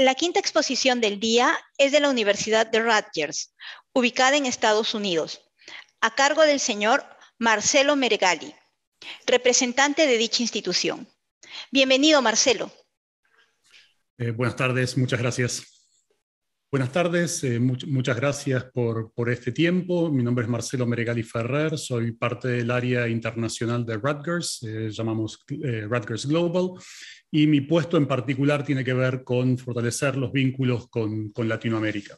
La quinta exposición del día es de la Universidad de Rutgers, ubicada en Estados Unidos, a cargo del señor Marcelo Meregali, representante de dicha institución. Bienvenido, Marcelo. Eh, buenas tardes, muchas gracias. Buenas tardes, eh, muchas gracias por, este tiempo. Mi nombre es Marcelo Meregali Ferrer, soy parte del área internacional de Rutgers, eh, llamamos eh, Rutgers Global, y mi puesto en particular tiene que ver con fortalecer los vínculos con, Latinoamérica.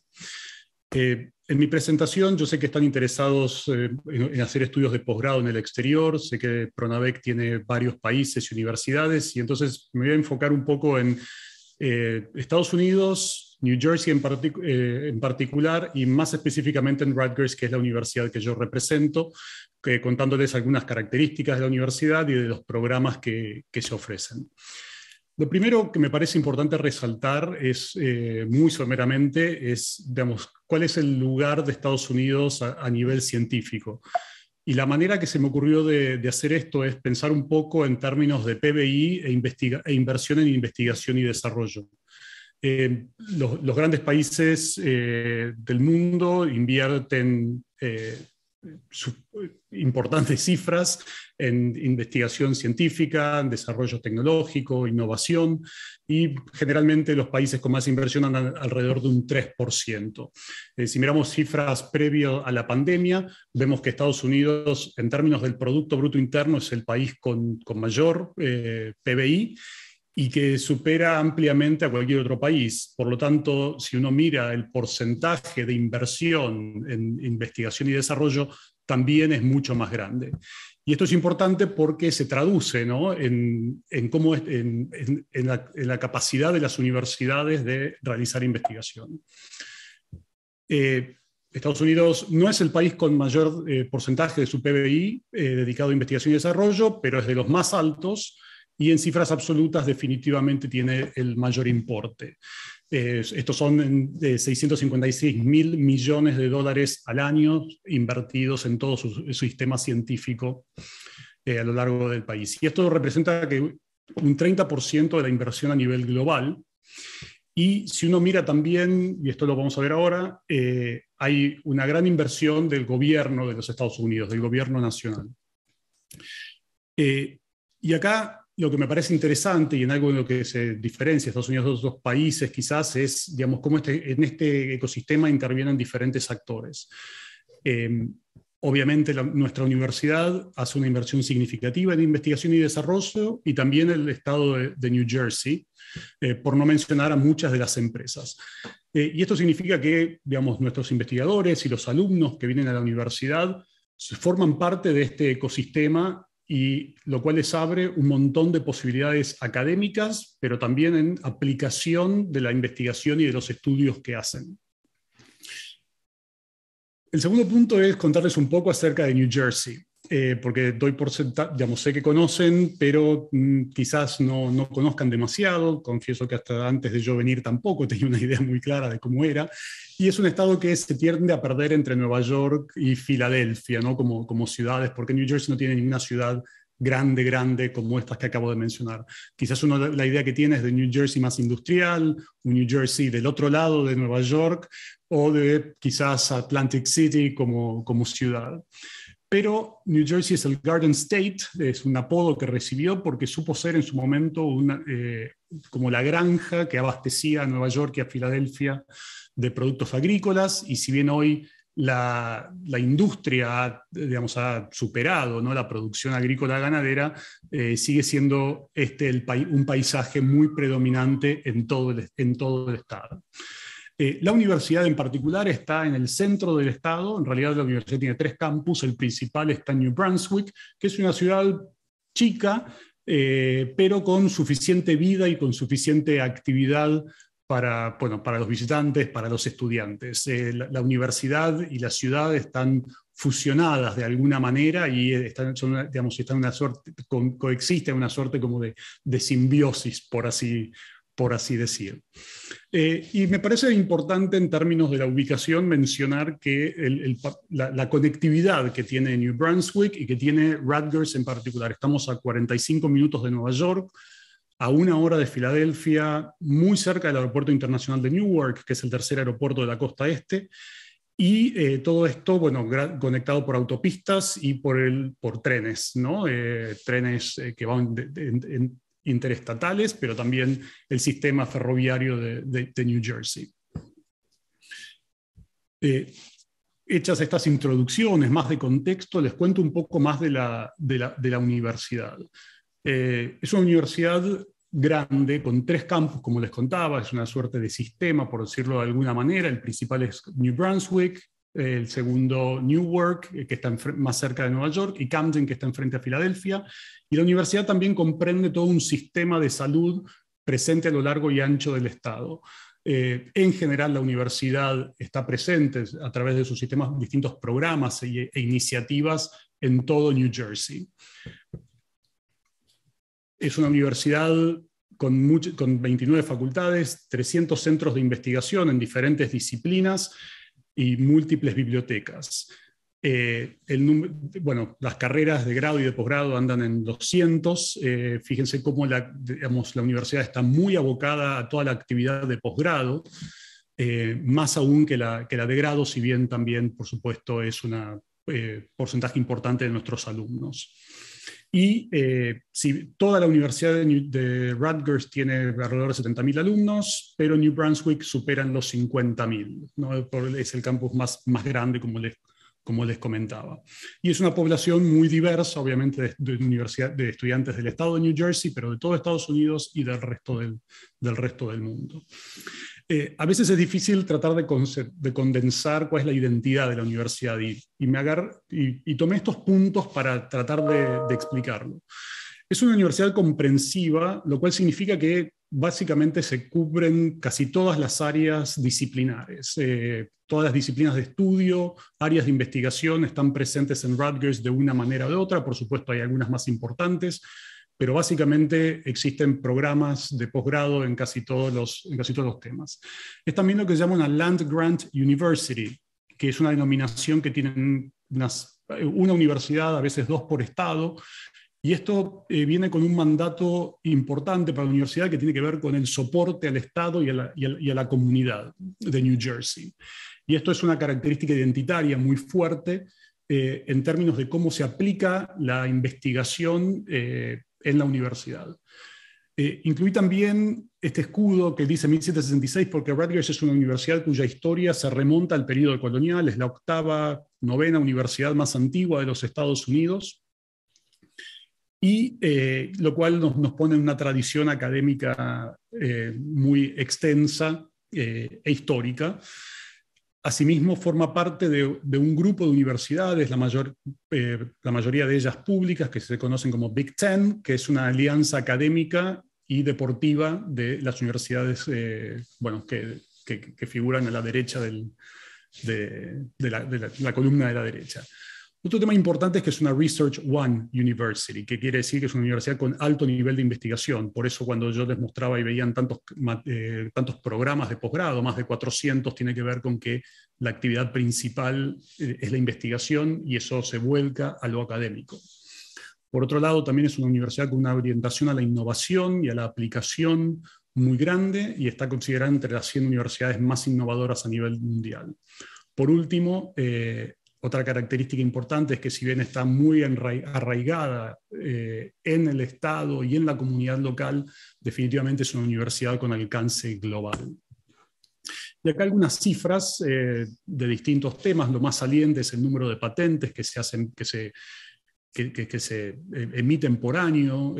en mi presentación, yo sé que están interesados en, en hacer estudios de posgrado en el exterior, sé que Pronavec tiene varios países y universidades, y entonces me voy a enfocar un poco en Estados Unidos, New Jersey eh, en, particular y más específicamente en Rutgers, que es la universidad que yo represento, contándoles algunas características de la universidad y de los programas que, se ofrecen. Lo primero que me parece importante resaltar es, eh, muy someramente, es, cuál es el lugar de Estados Unidos a, nivel científico. Y la manera que se me ocurrió de, hacer esto es pensar un poco en términos de PBI e, e inversión en investigación y desarrollo los, grandes países eh, del mundo invierten eh, importantes cifras en investigación científica, en desarrollo tecnológico, innovación, y generalmente los países con más inversión andan alrededor de un 3%. Eh, si miramos cifras previo a la pandemia, vemos que Estados Unidos, en términos del Producto Bruto Interno, es el país con, con mayor PBI y que supera ampliamente a cualquier otro país. Por lo tanto, si uno mira el porcentaje de inversión en investigación y desarrollo, también es mucho más grande. Y esto es importante porque se traduce en, en, la, capacidad de las universidades de realizar investigación. Eh, Estados Unidos no es el país con mayor eh, porcentaje de su PBI eh, dedicado a investigación y desarrollo, pero es de los más altos y en cifras absolutas definitivamente tiene el mayor importe. estos son 656 mil millones de dólares al año invertidos en todo su, sistema científico eh, a lo largo del país. Y esto representa que un 30% de la inversión a nivel global. Y si uno mira también, y esto lo vamos a ver ahora, eh, hay una gran inversión del gobierno de los Estados Unidos, del gobierno nacional. Eh, y acá lo que me parece interesante y en algo en lo que se diferencia Estados Unidos de otros países quizás es, digamos, cómo este, en este ecosistema intervienen diferentes actores. Em, obviamente nuestra universidad hace una inversión significativa en investigación y desarrollo y también el estado de, New Jersey, eh, por no mencionar a muchas de las empresas. Eh, y esto significa que, digamos, nuestros investigadores y los alumnos que vienen a la universidad forman parte de este ecosistema y lo cual les abre un montón de posibilidades académicas, pero también en aplicación de la investigación y de los estudios que hacen. El segundo punto es contarles un poco acerca de New Jersey. Eh, porque doy por sentado, digamos, sé que conocen, pero mm, quizás no, no, conozcan demasiado, confieso que hasta antes de yo venir tampoco tenía una idea muy clara de cómo era, y es un estado que se tiende a perder entre Nueva York y Filadelfia, ¿no? Como, como ciudades, porque New Jersey no tiene ninguna ciudad grande, grande como estas que acabo de mencionar. Quizás uno, la idea que tiene es de New Jersey más industrial, un New Jersey del otro lado de Nueva York o de quizás Atlantic City como, como ciudad. Pero New Jersey es el Garden State, es un apodo que recibió porque supo ser en su momento eh, como la granja que abastecía a Nueva York y a Filadelfia de productos agrícolas, y si bien hoy la, industria ha superado la producción agrícola ganadera, eh, sigue siendo este un paisaje muy predominante en todo el estado. Eh, la universidad en particular está en el centro del estado, en realidad la universidad tiene tres campus, el principal está en New Brunswick, que es una ciudad chica, eh, pero con suficiente vida y con suficiente actividad para, bueno, para los visitantes, para los estudiantes. Eh, la, universidad y la ciudad están fusionadas de alguna manera y están, en digamos, están una suerte, coexisten una suerte como de, simbiosis, por así, decirlo por así decir. Eh, y me parece importante en términos de la ubicación mencionar que la, conectividad que tiene New Brunswick y que tiene Rutgers en particular. Estamos a 45 minutos de Nueva York, a una hora de Filadelfia, muy cerca del Aeropuerto Internacional de Newark, que es el tercer aeropuerto de la costa este. Y eh, todo esto, bueno, conectado por autopistas y por, el, por trenes, ¿no? Eh, trenes que van en, interestatales, pero también el sistema ferroviario de, New Jersey. Eh, hechas estas introducciones, más de contexto, les cuento un poco más de la, de la, universidad. Eh, es una universidad grande, con tres campus, como les contaba, es una suerte de sistema, por decirlo de alguna manera. El principal es New Brunswick, el segundo Newark, eh, que está más cerca de Nueva York, y Camden, que está enfrente a Filadelfia. Y la universidad también comprende todo un sistema de salud presente a lo largo y ancho del Estado. Eh, en general, la universidad está presente a través de sus sistemas, distintos programas e, iniciativas en todo New Jersey. Es una universidad con, con 29 facultades, 300 centros de investigación en diferentes disciplinas y múltiples bibliotecas. Eh, bueno, las carreras de grado y de posgrado andan en 200. Eh, fíjense cómo la, universidad está muy abocada a toda la actividad de posgrado, eh, más aún que la, que la de grado, si bien también, por supuesto, es un porcentaje importante de nuestros alumnos. Y eh, si toda la Universidad de, Rutgers tiene alrededor de 70.000 alumnos, pero New Brunswick superan los 50.000. Es el campus más, más grande, como les, como les comentaba. Y es una población muy diversa, obviamente, de, universidad, de estudiantes del estado de New Jersey, pero de todo Estados Unidos y del resto del, del resto del mundo. Eh, a veces es difícil tratar de, condensar cuál es la identidad de la universidad y, tomé estos puntos para tratar de, explicarlo. Es una universidad comprensiva, lo cual significa que básicamente se cubren casi todas las áreas disciplinares. Eh, todas las disciplinas de estudio, áreas de investigación están presentes en Rutgers de una manera u otra. Por supuesto, hay algunas más importantes, pero básicamente existen programas de posgrado en casi, todos los, casi todos los temas. Es también lo que se llama una Land Grant University, que es una denominación que tienen una universidad, a veces dos por estado, y esto eh, viene con un mandato importante para la universidad que tiene que ver con el soporte al Estado y a, la, comunidad de New Jersey. Y esto es una característica identitaria muy fuerte eh, en términos de cómo se aplica la investigación eh, en la universidad. Eh, incluí también este escudo que dice 1766 porque Rutgers es una universidad cuya historia se remonta al periodo colonial, es la octava, novena universidad más antigua de los Estados Unidos, y eh, lo cual nos, pone en una tradición académica eh, muy extensa e histórica. Asimismo, forma parte de, un grupo de universidades, eh, la, mayoría de ellas públicas, que se conocen como Big Ten, que es una alianza académica y deportiva de las universidades eh, que, figuran a la derecha de, la columna de la derecha. Otro tema importante es que es una Research One University, que quiere decir que es una universidad con alto nivel de investigación. Por eso cuando yo les mostraba y veían tantos, eh, tantos programas de posgrado, más de 400, tiene que ver con que la actividad principal eh, es la investigación y eso se vuelca a lo académico. Por otro lado, también es una universidad con una orientación a la innovación y a la aplicación muy grande y está considerada entre las 100 universidades más innovadoras a nivel mundial. Por último, eh, otra característica importante es que si bien está muy arraigada eh, en el Estado y en la comunidad local, definitivamente es una universidad con alcance global. Y acá algunas cifras eh, de distintos temas. Lo más saliente es el número de patentes que se, hacen, que se, se eh, emiten por año.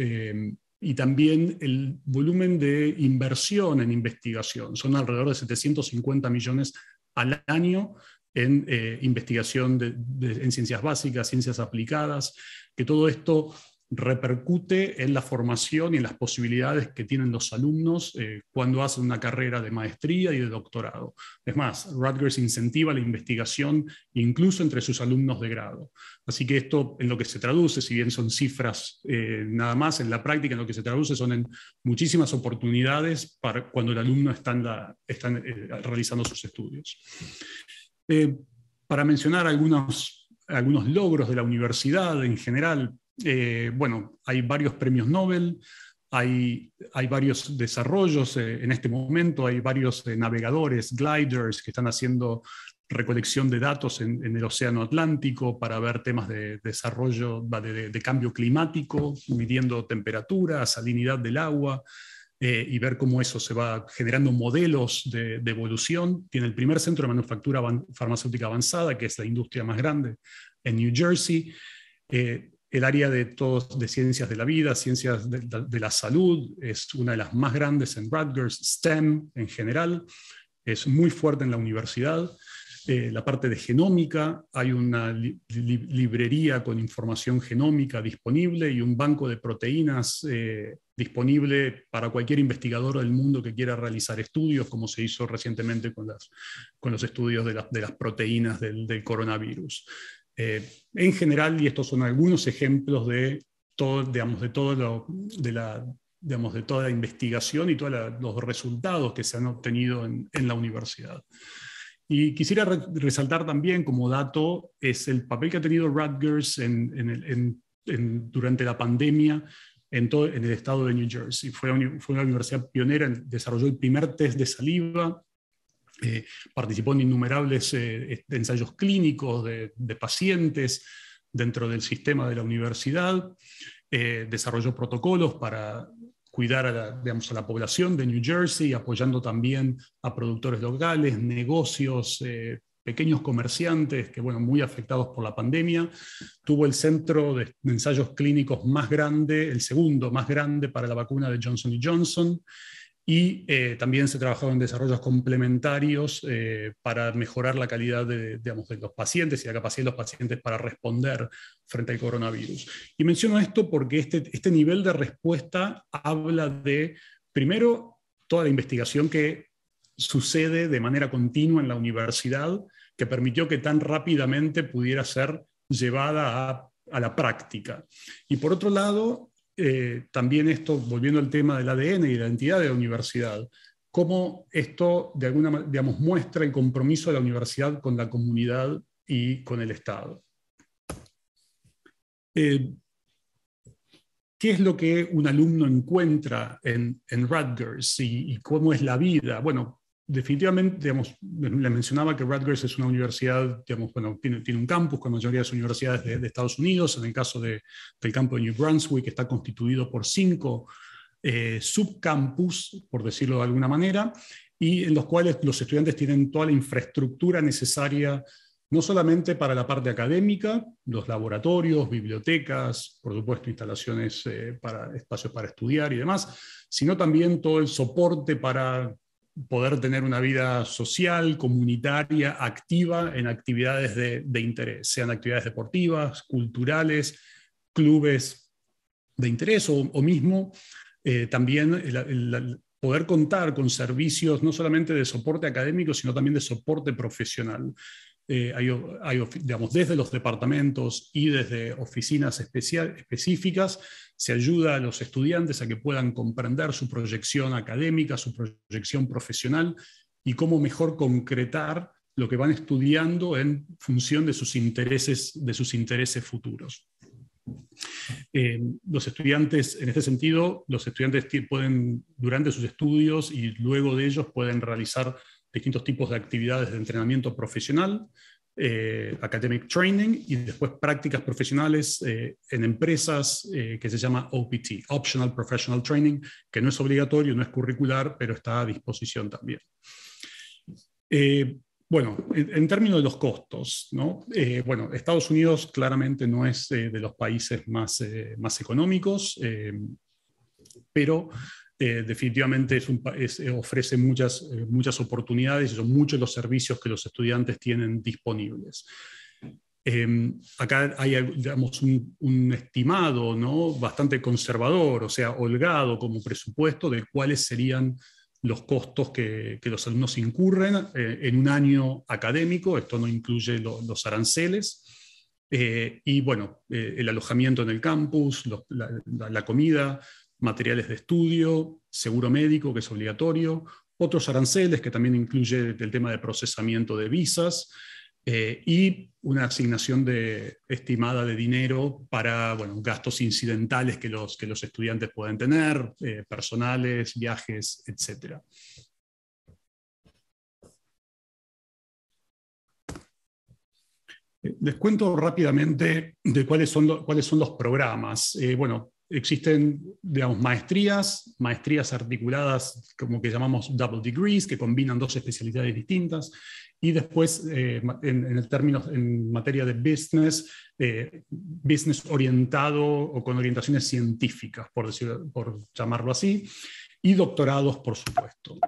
y también el volumen de inversión en investigación. Son alrededor de 750 millones al año en eh, investigación de, en ciencias básicas, ciencias aplicadas, que todo esto repercute en la formación y en las posibilidades que tienen los alumnos eh, cuando hacen una carrera de maestría y de doctorado. Es más, Rutgers incentiva la investigación incluso entre sus alumnos de grado. Así que esto en lo que se traduce, si bien son cifras eh, nada más, en la práctica en lo que se traduce son en muchísimas oportunidades para cuando el alumno está, realizando sus estudios. Eh, para mencionar algunos, algunos logros de la universidad en general, eh, bueno, hay varios premios Nobel, hay, hay varios desarrollos eh, en este momento, hay varios navegadores, gliders, que están haciendo recolección de datos en, el Océano Atlántico para ver temas de desarrollo, de cambio climático, midiendo temperatura, salinidad del agua, eh, y ver cómo eso se va generando modelos de, evolución. Tiene el primer centro de manufactura farmacéutica avanzada, que es la industria más grande en New Jersey. Eh, el área de, todos, de ciencias de la vida, ciencias de, de, la salud, es una de las más grandes en Rutgers, STEM en general, es muy fuerte en la universidad. Eh, la parte de genómica, hay una librería con información genómica disponible y un banco de proteínas eh, disponible para cualquier investigador del mundo que quiera realizar estudios, como se hizo recientemente con, los estudios de, las proteínas del, coronavirus. Eh, en general, y estos son algunos ejemplos de de todo de toda la investigación y todos los resultados que se han obtenido en la universidad. Y quisiera resaltar también como dato es el papel que ha tenido Rutgers en, durante la pandemia en, todo, en el estado de New Jersey. Fue, fue una universidad pionera, desarrolló el primer test de saliva, eh, participó en innumerables eh, este, ensayos clínicos de, pacientes dentro del sistema de la universidad, eh, desarrolló protocolos para cuidar a la, a la población de New Jersey, apoyando también a productores locales, negocios, eh, pequeños comerciantes que, bueno, muy afectados por la pandemia. Tuvo el centro de ensayos clínicos más grande, el segundo más grande para la vacuna de Johnson Johnson. Y eh, también se trabajó en desarrollos complementarios eh, para mejorar la calidad de, los pacientes y la capacidad de los pacientes para responder frente al coronavirus. Y menciono esto porque este, este, nivel de respuesta habla de, primero, toda la investigación que sucede de manera continua en la universidad, que permitió que tan rápidamente pudiera ser llevada a la práctica. Y por otro lado, eh, también esto, volviendo al tema del ADN y la identidad de la universidad, cómo esto de alguna manera, muestra el compromiso de la universidad con la comunidad y con el Estado. Eh, ¿Qué es lo que un alumno encuentra en, Rutgers y, y, cómo es la vida? Bueno, definitivamente, le mencionaba que Rutgers es una universidad, digamos, bueno, tiene, un campus con la mayoría de las universidades de, Estados Unidos. En el caso del campo de New Brunswick, está constituido por cinco eh, subcampus, por decirlo de alguna manera, y en los cuales los estudiantes tienen toda la infraestructura necesaria no solamente para la parte académica, los laboratorios, bibliotecas, por supuesto instalaciones eh, para espacios para estudiar y demás, sino también todo el soporte para poder tener una vida social, comunitaria, activa en actividades de, interés, sean actividades deportivas, culturales, clubes de interés o, mismo eh, también poder contar con servicios no solamente de soporte académico, sino también de soporte profesional. Eh, digamos, desde los departamentos y desde oficinas específicas, se ayuda a los estudiantes a que puedan comprender su proyección académica, su proyección profesional y cómo mejor concretar lo que van estudiando en función de sus intereses, de sus intereses futuros. Eh, los estudiantes, en este sentido, los estudiantes pueden, durante sus estudios y luego de ellos, pueden realizar distintos tipos de actividades de entrenamiento profesional, eh, academic training y después prácticas profesionales eh, en empresas eh, que se llama OPT, Optional Professional Training, que no es obligatorio, no es curricular, pero está a disposición también. bueno, en, términos de los costos, ¿no? bueno, Estados Unidos claramente no es de los países más, más económicos, pero eh, definitivamente es eh, ofrece muchas, eh, muchas oportunidades y son muchos los servicios que los estudiantes tienen disponibles. Em, acá hay digamos, un, estimado ¿no? bastante conservador, o sea, holgado como presupuesto de cuáles serían los costos que, los alumnos incurren en un año académico, esto no incluye los aranceles, y bueno, el alojamiento en el campus, la, comida, materiales de estudio, seguro médico, que es obligatorio, otros aranceles, que también incluye el tema de procesamiento de visas, eh, y una asignación de, estimada de dinero para gastos incidentales que los, estudiantes pueden tener, eh, personales, viajes, etc. Eh, les cuento rápidamente de cuáles son, los programas. bueno, Existen, digamos, maestrías, maestrías articuladas como que llamamos double degrees, que combinan dos especialidades distintas. Y después, eh, en, el término, en materia de business, eh, business orientado o con orientaciones científicas, por, decir, por llamarlo así, y doctorados, por supuesto.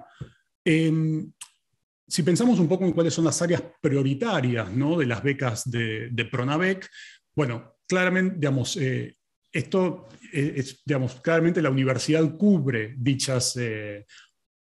Em, si pensamos un poco en cuáles son las áreas prioritarias ¿no? de las becas de, Pronavec, bueno, claramente, digamos, eh, esto eh, es, digamos, claramente la universidad cubre dichas eh,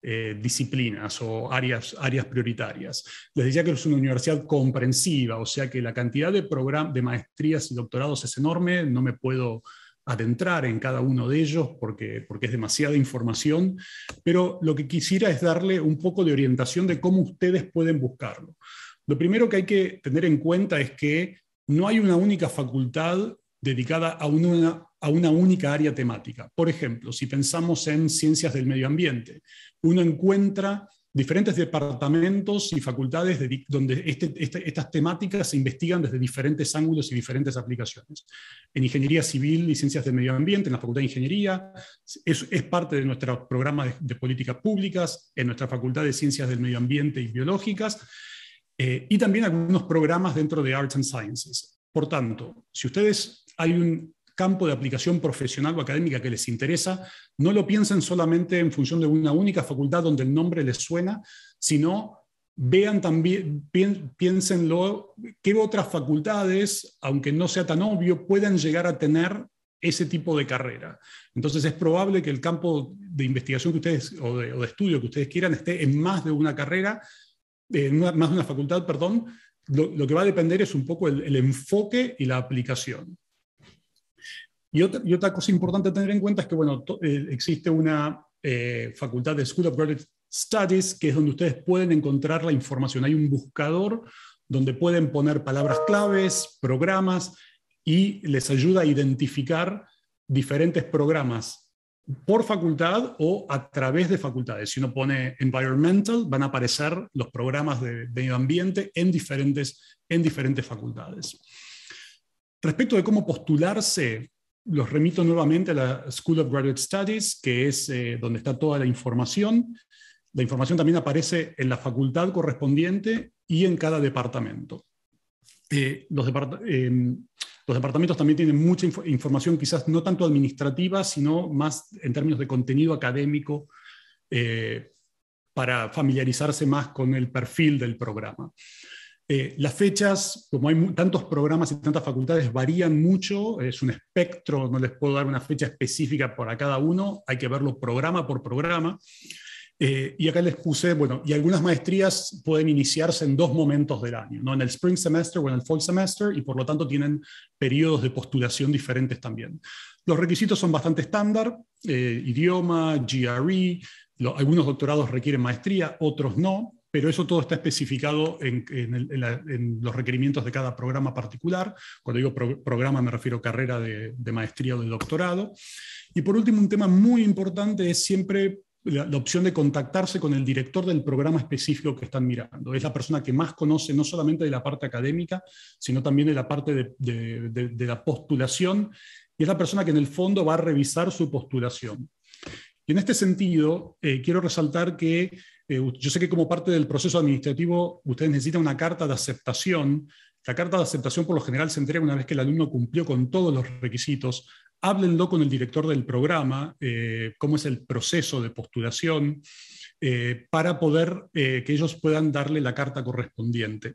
eh, disciplinas o áreas, áreas prioritarias. Les decía que es una universidad comprensiva, o sea que la cantidad de, de maestrías y doctorados es enorme, no me puedo adentrar en cada uno de ellos porque, porque es demasiada información, pero lo que quisiera es darle un poco de orientación de cómo ustedes pueden buscarlo. Lo primero que hay que tener en cuenta es que no hay una única facultad dedicada a una, a una única área temática. Por ejemplo, si pensamos en ciencias del medio ambiente, uno encuentra diferentes departamentos y facultades de, donde este, este, estas temáticas se investigan desde diferentes ángulos y diferentes aplicaciones. En ingeniería civil y ciencias del medio ambiente, en la Facultad de Ingeniería, es, es parte de nuestro programa de, políticas públicas, en nuestra Facultad de Ciencias del Medio Ambiente y Biológicas, eh, y también algunos programas dentro de Arts and Sciences. Por tanto, si ustedes hay un campo de aplicación profesional o académica que les interesa, no lo piensen solamente en función de una única facultad donde el nombre les suena, sino vean también, piénsenlo, qué otras facultades, aunque no sea tan obvio, puedan llegar a tener ese tipo de carrera. Entonces es probable que el campo de investigación que ustedes, o de, estudio que ustedes quieran, esté en más de una carrera, eh, en más de una facultad, perdón. Lo, que va a depender es un poco el enfoque y la aplicación. Y otra, cosa importante a tener en cuenta es que, bueno, eh, existe una eh, facultad de School of Graduate Studies, que es donde ustedes pueden encontrar la información. Hay un buscador donde pueden poner palabras claves, programas, y les ayuda a identificar diferentes programas por facultad o a través de facultades. Si uno pone environmental, van a aparecer los programas de, medio ambiente en diferentes, en diferentes facultades. Respecto de cómo postularse, los remito nuevamente a la School of Graduate Studies, que es eh, donde está toda la información. La información también aparece en la facultad correspondiente y en cada departamento. Eh, em, los, departamentos también tienen mucha información, quizás no tanto administrativa, sino más en términos de contenido académico, eh, para familiarizarse más con el perfil del programa. Eh, las fechas, como hay tantos programas y tantas facultades, varían mucho, es un espectro, no les puedo dar una fecha específica para cada uno, hay que verlo programa por programa. Eh, y acá les puse, bueno, y algunas maestrías pueden iniciarse en dos momentos del año, ¿no? en el spring semester o en el fall semester, y por lo tanto tienen periodos de postulación diferentes también. Los requisitos son bastante estándar, eh, idioma, GRE, algunos doctorados requieren maestría, otros no pero eso todo está especificado en, los requerimientos de cada programa particular. Cuando digo programa me refiero a carrera de, maestría o de doctorado. Y por último, un tema muy importante es siempre la, opción de contactarse con el director del programa específico que están mirando. Es la persona que más conoce no solamente de la parte académica, sino también de la parte de, la postulación. Y es la persona que en el fondo va a revisar su postulación. Y en este sentido, eh, quiero resaltar que eh, yo sé que como parte del proceso administrativo ustedes necesitan una carta de aceptación. La carta de aceptación por lo general se entrega una vez que el alumno cumplió con todos los requisitos. Háblenlo con el director del programa, eh, cómo es el proceso de postulación, eh, para poder que ellos puedan darle la carta correspondiente.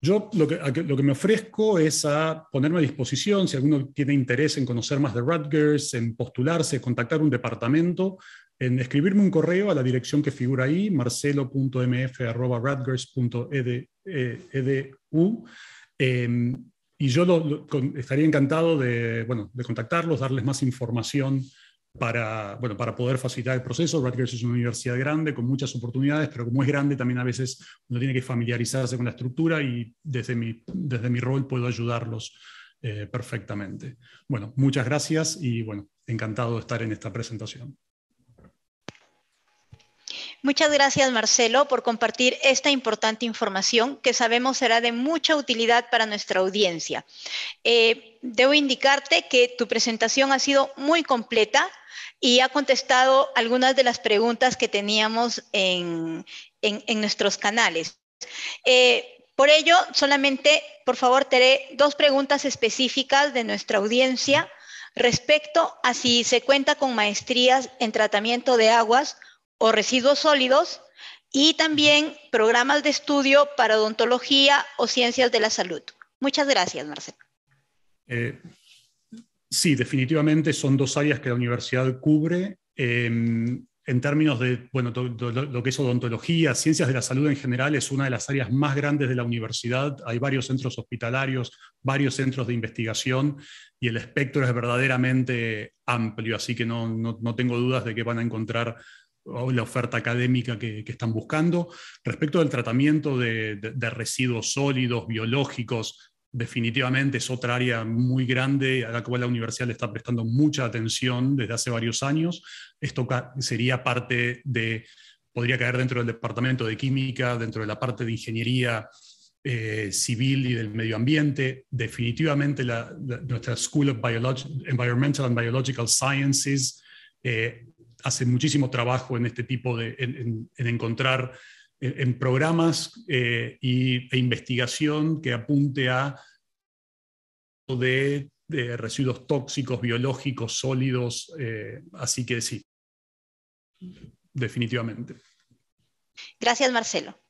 Yo lo que, lo que, me ofrezco es a ponerme a disposición, si alguno tiene interés en conocer más de Rutgers, en postularse, contactar un departamento, en escribirme un correo a la dirección que figura ahí, marcelo.mf.radgers.edu. E, e em, y yo estaría encantado de, contactarlos, darles más información para, para poder facilitar el proceso. Rutgers es una universidad grande, con muchas oportunidades, pero como es grande, también a veces uno tiene que familiarizarse con la estructura y desde mi, desde mi rol puedo ayudarlos eh, perfectamente. Bueno, muchas gracias y bueno, encantado de estar en esta presentación. Muchas gracias, Marcelo, por compartir esta importante información que sabemos será de mucha utilidad para nuestra audiencia. Eh, debo indicarte que tu presentación ha sido muy completa y ha contestado algunas de las preguntas que teníamos en, nuestros canales. Eh, por ello, solamente, por favor, te haré dos preguntas específicas de nuestra audiencia respecto a si se cuenta con maestrías en tratamiento de aguas o residuos sólidos y también programas de estudio para odontología o ciencias de la salud. Muchas gracias, Marcelo. Eh, sí, definitivamente son dos áreas que la universidad cubre. Em, en términos de bueno, lo que es odontología, ciencias de la salud en general, es una de las áreas más grandes de la universidad. Hay varios centros hospitalarios, varios centros de investigación y el espectro es verdaderamente amplio, así que no, no, no tengo dudas de que van a encontrar o la oferta académica que, están buscando. Respecto del tratamiento de, residuos sólidos, biológicos, definitivamente es otra área muy grande a la cual la universidad le está prestando mucha atención desde hace varios años. Esto sería parte de, podría caer dentro del departamento de química, dentro de la parte de ingeniería eh, civil y del medio ambiente. Definitivamente la, nuestra School of Environmental and Biological Sciences eh, hace muchísimo trabajo en este tipo de, en, encontrar eh, en, programas eh, y, e investigación que apunte a de, residuos tóxicos, biológicos, sólidos, eh, así que sí, definitivamente. Gracias, Marcelo.